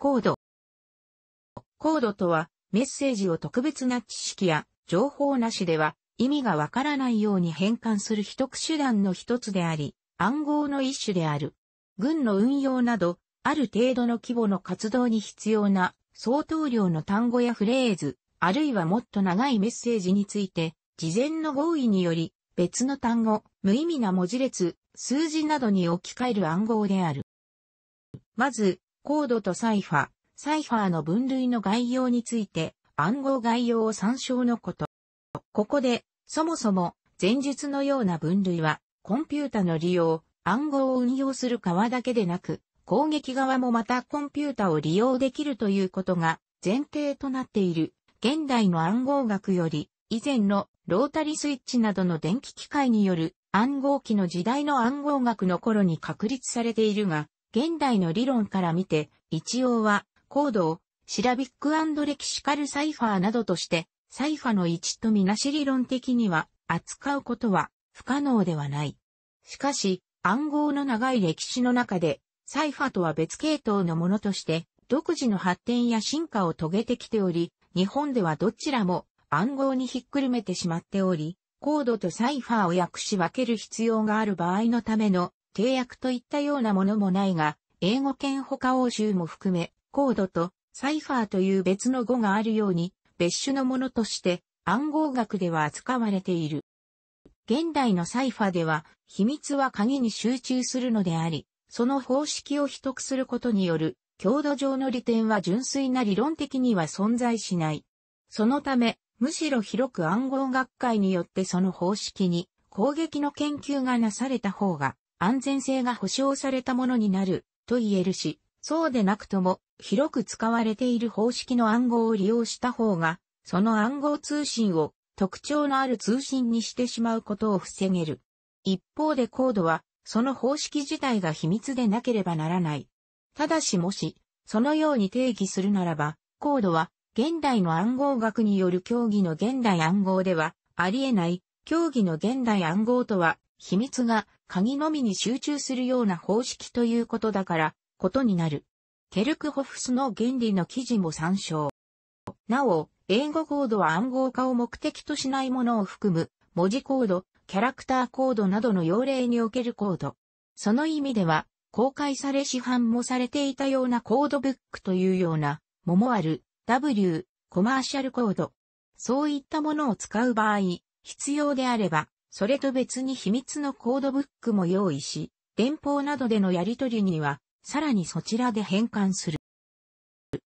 コード。コードとは、メッセージを特別な知識や情報なしでは意味がわからないように変換する秘匿手段の一つであり、暗号の一種である。軍の運用など、ある程度の規模の活動に必要な相当量の単語やフレーズ、あるいはもっと長いメッセージについて、事前の合意により、別の単語、無意味な文字列、数字などに置き換える暗号である。まず、コードとサイファ、サイファーの分類の概要について、暗号概要を参照のこと。ここで、そもそも、前述のような分類は、コンピュータの利用、暗号を運用する側だけでなく、攻撃側もまたコンピュータを利用できるということが前提となっている。現代の暗号学より、以前のロータリスイッチなどの電気機械による暗号機の時代の暗号学の頃に確立されているが、現代の理論から見て、一応は、コードを、シラビックレキシカルサイファーなどとして、サイファの置とみなし理論的には、扱うことは、不可能ではない。しかし、暗号の長い歴史の中で、サイファとは別系統のものとして、独自の発展や進化を遂げてきており、日本ではどちらも暗号にひっくるめてしまっており、コードとサイファーを訳し分ける必要がある場合のための締約といったようなものもないが、英語圏他欧州も含め、コードとサイファーという別の語があるように、別種のものとして暗号学では扱われている。現代のサイファーでは、秘密は鍵に集中するのであり、その方式を秘匿することによる、強度上の利点は純粋な理論的には存在しない。そのため、むしろ広く暗号学会によってその方式に攻撃の研究がなされた方が安全性が保障されたものになると言えるし、そうでなくとも広く使われている方式の暗号を利用した方が、その暗号通信を特徴のある通信にしてしまうことを防げる。一方でコードは、その方式自体が秘密でなければならない。ただしもし、そのように定義するならば、コードは、現代の暗号学による競技の現代暗号では、ありえない、競技の現代暗号とは、秘密が鍵のみに集中するような方式ということだから、ことになる。ケルクホフスの原理の記事も参照。なお、英語コードは暗号化を目的としないものを含む、文字コード、キャラクターコードなどの要領におけるコード。その意味では、公開され市販もされていたようなコードブックというような、ももある、W、コマーシャルコード。そういったものを使う場合、必要であれば、それと別に秘密のコードブックも用意し、電報などでのやり取りには、さらにそちらで変換する。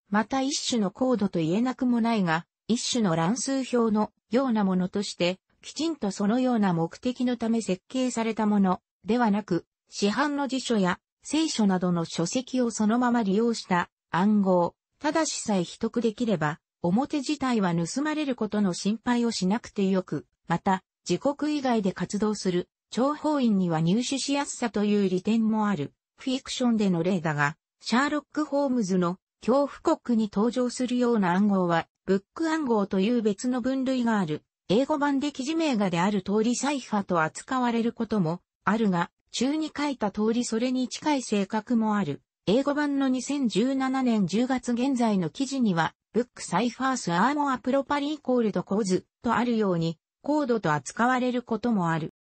また一種のコードと言えなくもないが、一種の乱数表のようなものとして、きちんとそのような目的のため設計されたものではなく、市販の辞書や聖書などの書籍をそのまま利用した暗号、ただしさえ取得できれば、表自体は盗まれることの心配をしなくてよく、また、自国以外で活動する、諜報員には入手しやすさという利点もある、フィクションでの例だが、シャーロック・ホームズの恐怖国に登場するような暗号は、ブック暗号という別の分類がある。英語版で記事名画である通りサイファーと扱われることもあるが、中に書いた通りそれに近い性格もある。英語版の2017年10月現在の記事には、ブックサイファースアーモアプロパリーコールドコーズとあるように、コードと扱われることもある。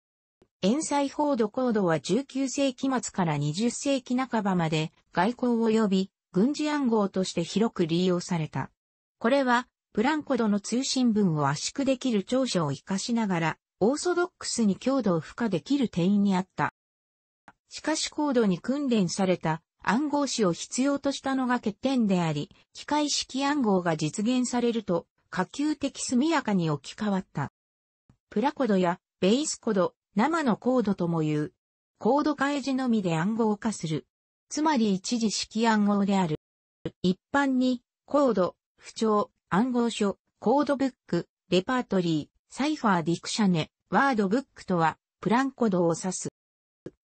遠彩ードコードは19世紀末から20世紀半ばまで外交及び軍事暗号として広く利用された。これはプランコドの通信文を圧縮できる長所を活かしながら、オーソドックスに強度を付加できる点にあった。しかし高度に訓練された暗号詞を必要としたのが欠点であり、機械式暗号が実現されると、可及的速やかに置き換わった。プラコドやベースコド、生のコードとも言う。コード開示のみで暗号化する。つまり一時式暗号である。一般に、コード、不調、暗号書、コードブック、レパートリー、サイファーディクシャネ、ワードブックとは、プランコードを指す。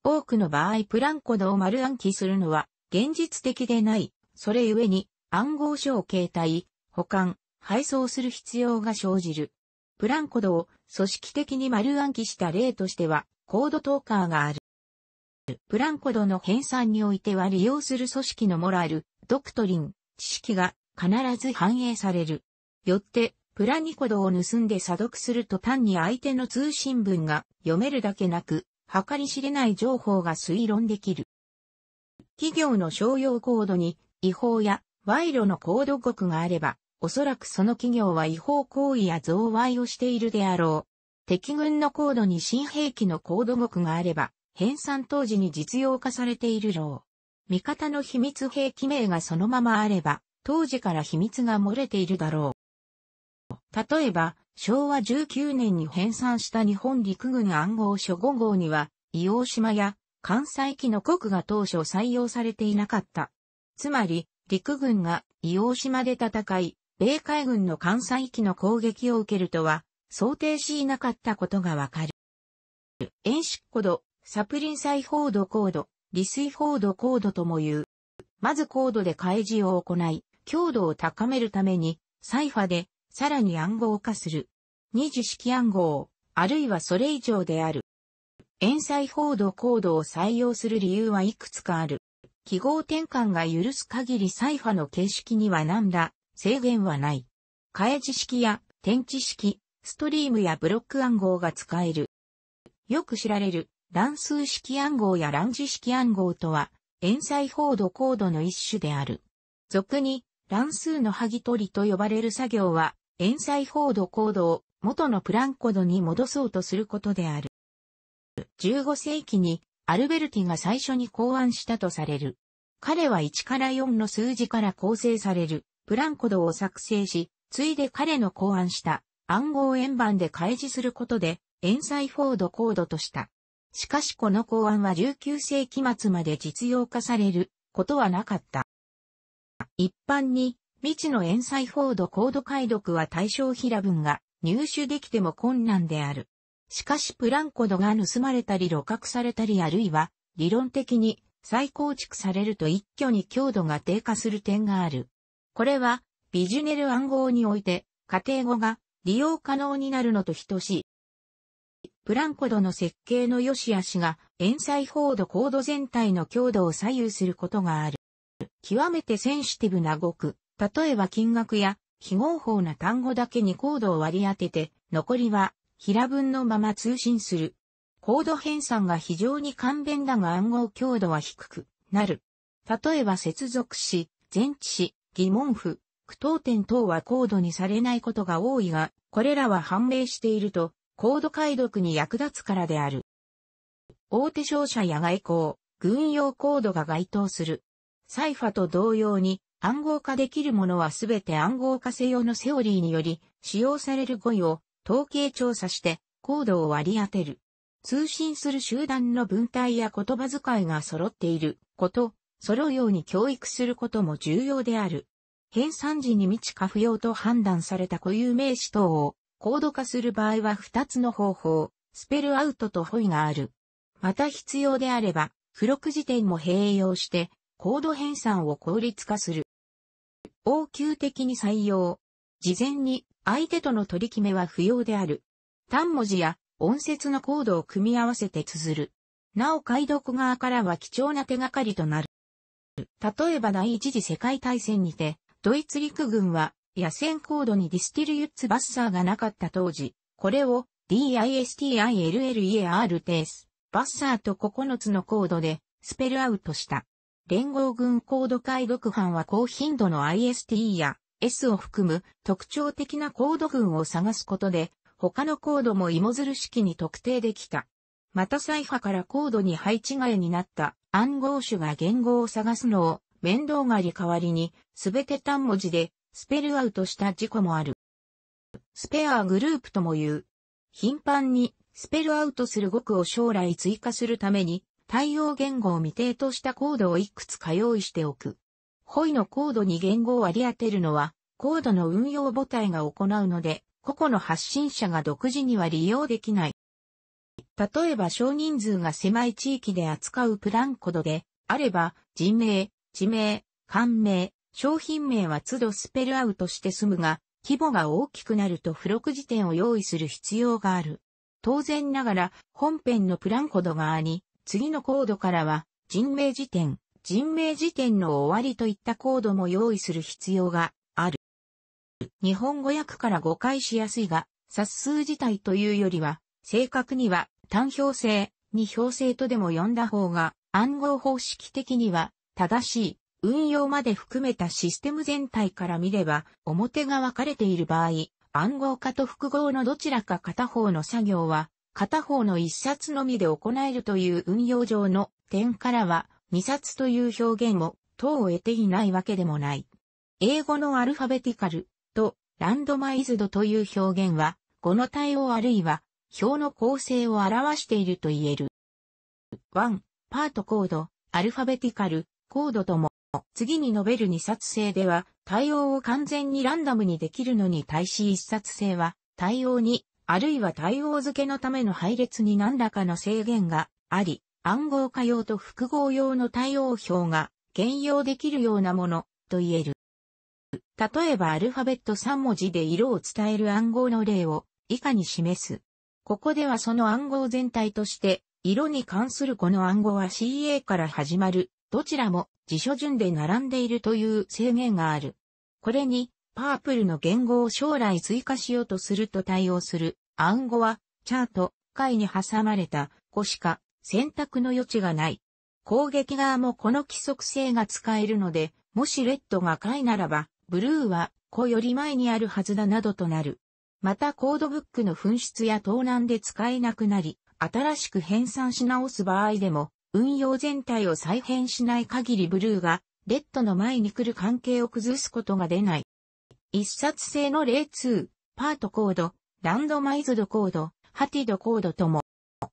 多くの場合プランコードを丸暗記するのは、現実的でない。それゆえに、暗号書を携帯、保管、配送する必要が生じる。プランコードを組織的に丸暗記した例としては、コードトーカーがある。プランコドの編纂においては利用する組織のモラル、ドクトリン、知識が必ず反映される。よって、プラニコドを盗んで査読すると単に相手の通信文が読めるだけなく、計り知れない情報が推論できる。企業の商用コードに違法や賄賂のコード国があれば、おそらくその企業は違法行為や贈賄をしているであろう。敵軍の高度に新兵器の高度獄があれば、編纂当時に実用化されているろう。味方の秘密兵器名がそのままあれば、当時から秘密が漏れているだろう。例えば、昭和19年に編纂した日本陸軍暗号書5号には、伊黄島や関西機の国が当初採用されていなかった。つまり、陸軍が伊黄島で戦い、米海軍の艦載機の攻撃を受けるとは、想定しなかったことがわかる。遠コード、サプリンサイフォード高度、利水フォードードとも言う。まずコードで開示を行い、強度を高めるために、サイファで、さらに暗号化する。二次式暗号、あるいはそれ以上である。フォ報道コードを採用する理由はいくつかある。記号転換が許す限りサイファの形式には何ら制限はない。替え字式や点字式、ストリームやブロック暗号が使える。よく知られる乱数式暗号や乱字式暗号とは、円載コードコードの一種である。俗に乱数の剥ぎ取りと呼ばれる作業は、円載コードコードを元のプランコードに戻そうとすることである。15世紀にアルベルティが最初に考案したとされる。彼は1から4の数字から構成されるプランコドを作成し、ついで彼の考案した暗号円盤で開示することで、サイフォードコードとした。しかしこの考案は19世紀末まで実用化されることはなかった。一般に未知のサイフォードコード解読は対象平文が入手できても困難である。しかしプランコドが盗まれたり露獲されたりあるいは理論的に再構築されると一挙に強度が低下する点がある。これは、ビジュネル暗号において、家庭語が利用可能になるのと等しい。プランコドの設計の良し悪しが、遠彩フォードコード全体の強度を左右することがある。極めてセンシティブな語句、例えば金額や非合法な単語だけにコードを割り当てて、残りは平文のまま通信する。コード編纂が非常に簡便だが暗号強度は低くなる。例えば接続詞、前置詞、疑問符、句読点等はコードにされないことが多いが、これらは判明していると、コード解読に役立つからである。大手商社や外交、軍用コードが該当する。サイファと同様に、暗号化できるものはすべて暗号化せ用のセオリーにより、使用される語彙を統計調査して、コードを割り当てる。通信する集団の文体や言葉遣いが揃っていること、そのように教育することも重要である。編纂時に未知か不要と判断された固有名詞等を高度化する場合は2つの方法、スペルアウトとホイがある。また必要であれば、付録辞典も併用して、コード編纂を効率化する。応急的に採用。事前に相手との取り決めは不要である。単文字や音節のコードを組み合わせて綴る。なお解読側からは貴重な手がかりとなる。例えば第一次世界大戦にて、ドイツ陸軍は、野戦高度にディスティルユッツバッサーがなかった当時、これを DISTILLER テース、バッサーと9つのコードでスペルアウトした。連合軍コード解読班は高頻度の IST や S を含む特徴的なコード群を探すことで、他のコードも芋づる式に特定できた。またサイファからコードに配置替えになった暗号種が言語を探すのを面倒がり代わりに、すべて単文字でスペルアウトした事故もある。スペアグループとも言う。頻繁にスペルアウトする語句を将来追加するために、対応言語を未定としたコードをいくつか用意しておく。ホイのコードに言語を割り当てるのは、コードの運用母体が行うので、個々の発信者が独自には利用できない。例えば少人数が狭い地域で扱うプランコドで、あれば、人名、地名、官名、商品名は都度スペルアウトして済むが、規模が大きくなると付録辞典を用意する必要がある。当然ながら、本編のプランコド側に、次のコードからは、人名辞典、人名辞典の終わりといったコードも用意する必要がある。日本語訳から誤解しやすいが、冊数自体というよりは、正確には単表性、二表性とでも呼んだ方が、暗号方式的には、正しい、運用まで含めたシステム全体から見れば、表が分かれている場合、暗号化と複合のどちらか片方の作業は、片方の一冊のみで行えるという運用上の点からは、二冊という表現を、等を得ていないわけでもない。英語のアルファベティカルとランドマイズドという表現は、語の対応あるいは表の構成を表していると言える。1、パートコード、アルファベティカル、コードとも、次に述べる2冊性では、対応を完全にランダムにできるのに対し1冊性は、対応に、あるいは対応付けのための配列に何らかの制限があり、暗号化用と複合用の対応表が兼用できるようなものと言える。例えばアルファベット3文字で色を伝える暗号の例を以下に示す。ここではその暗号全体として、色に関するこの暗号は CA から始まる、どちらも辞書順で並んでいるという制限がある。これに、パープルの言語を将来追加しようとすると対応する暗号は、チャート、回に挟まれた子しか選択の余地がない。攻撃側もこの規則性が使えるので、もしレッドが回ならば、ブルーは子より前にあるはずだなどとなる。またコードブックの紛失や盗難で使えなくなり、新しく編纂し直す場合でも、運用全体を再編しない限りブルーが、レッドの前に来る関係を崩すことが出ない。一冊性の例2、パートコード、ランドマイズドコード、ハティドコードとも。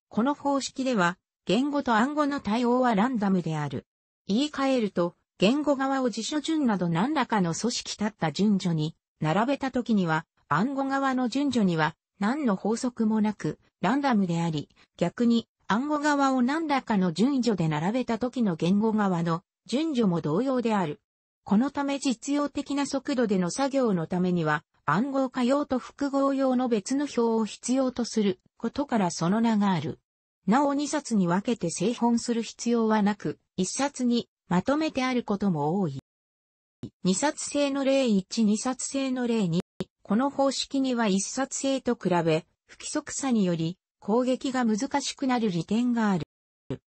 この方式では、言語と暗号の対応はランダムである。言い換えると、言語側を辞書順など何らかの組織立った順序に並べた時には、暗号側の順序には何の法則もなくランダムであり、逆に暗号側を何らかの順序で並べた時の言語側の順序も同様である。このため実用的な速度での作業のためには暗号化用と複合用の別の表を必要とすることからその名がある。なお2冊に分けて製本する必要はなく、1冊にまとめてあることも多い。2冊製の例1、2冊製の例2、この方式には一冊性と比べ、不規則さにより攻撃が難しくなる利点がある。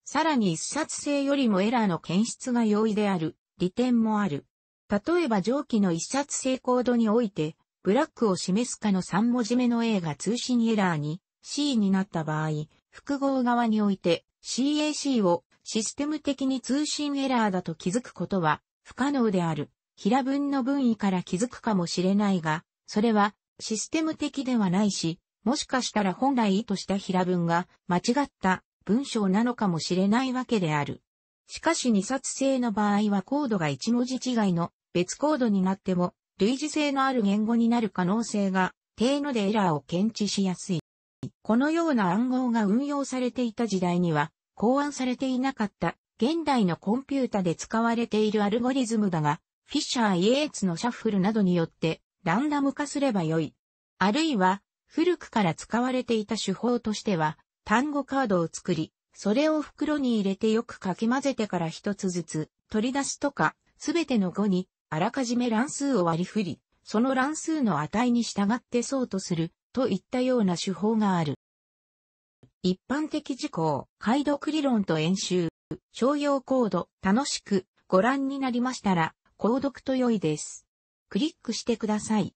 さらに一冊性よりもエラーの検出が容易である利点もある。例えば上記の一冊性コードにおいて、ブラックを示すかの3文字目の A が通信エラーに C になった場合、複合側において CAC をシステム的に通信エラーだと気づくことは不可能である。平文の分位から気づくかもしれないが、それはシステム的ではないし、もしかしたら本来意図した平文が間違った文章なのかもしれないわけである。しかし二冊性の場合はコードが一文字違いの別コードになっても類似性のある言語になる可能性が低のでエラーを検知しやすい。このような暗号が運用されていた時代には考案されていなかった現代のコンピュータで使われているアルゴリズムだが、フィッシャー・イエーツのシャッフルなどによってランダム化すればよい。あるいは、古くから使われていた手法としては、単語カードを作り、それを袋に入れてよくかき混ぜてから一つずつ取り出すとか、すべての語にあらかじめ乱数を割り振り、その乱数の値に従ってそうとするといったような手法がある。一般的事項、解読理論と演習、商用コード、楽しくご覧になりましたら、購読と良いです。クリックしてください。